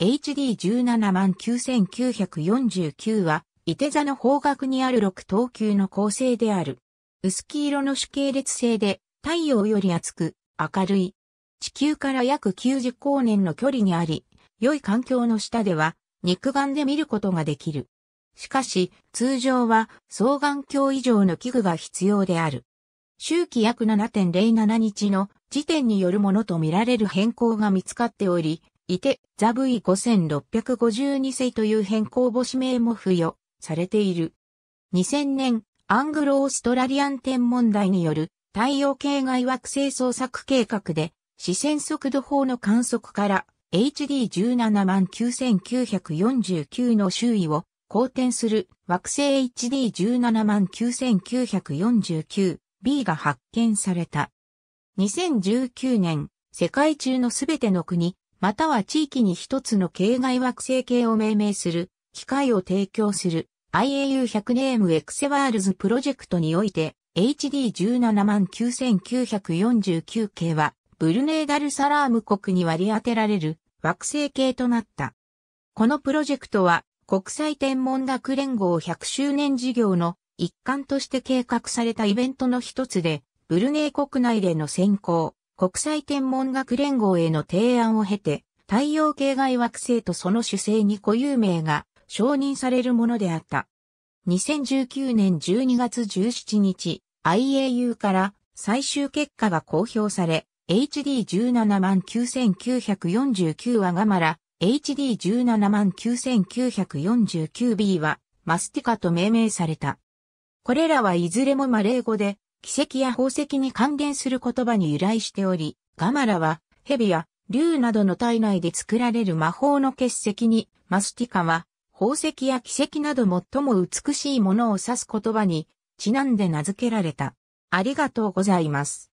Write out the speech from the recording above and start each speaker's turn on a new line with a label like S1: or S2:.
S1: HD17 万9949は、伊手座の方角にある6等級の構成である。薄黄色の主系列性で、太陽より厚く、明るい。地球から約90光年の距離にあり、良い環境の下では、肉眼で見ることができる。しかし、通常は双眼鏡以上の器具が必要である。周期約7.07日の時点によるものとみられる変更が見つかっており、いて、ザ V5652 世という変更母指名も付与されている。2000年、アングロオーストラリアン天文台による太陽系外惑星捜索計画で、視線速度法の観測から HD179,949 の周囲を公転する惑星 HD179,949B が発見された。2019年、世界中のすべての国、または地域に一つの系外惑星系を命名する、機会を提供する IAU100 ネームエクセワールズプロジェクトにおいて HD179,949 系はブルネーダルサラーム国に割り当てられる惑星系となった。このプロジェクトは国際天文学連合100周年事業の一環として計画されたイベントの一つで、ブルネー国内での先行、国際天文学連合への提案を経て、太陽系外惑星とその主星に固有名が承認されるものであった。2019年12月17日、IAU から最終結果が公表され、HD179,949 はガマラ、HD179,949B はマスティカと命名された。これらはいずれもマレー語で、奇跡や宝石に関連する言葉に由来しており、ガマラは、蛇や竜などの体内で作られる魔法の結石に、マスティカは、宝石や奇跡など最も美しいものを指す言葉に、ちなんで名付けられた。ありがとうございます。